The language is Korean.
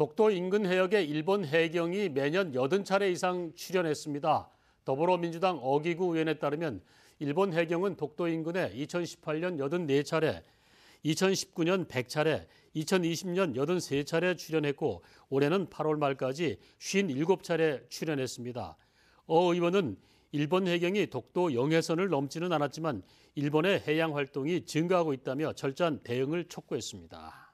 독도 인근 해역에 일본 해경이 매년 80차례 이상 출연했습니다. 더불어민주당 어기구 의원에 따르면 일본 해경은 독도 인근에 2018년 84차례, 2019년 100차례, 2020년 83차례 출연했고 올해는 8월 말까지 57차례 출연했습니다. 어 의원은 일본 해경이 독도 영해선을 넘지는 않았지만 일본의 해양 활동이 증가하고 있다며 철저한 대응을 촉구했습니다.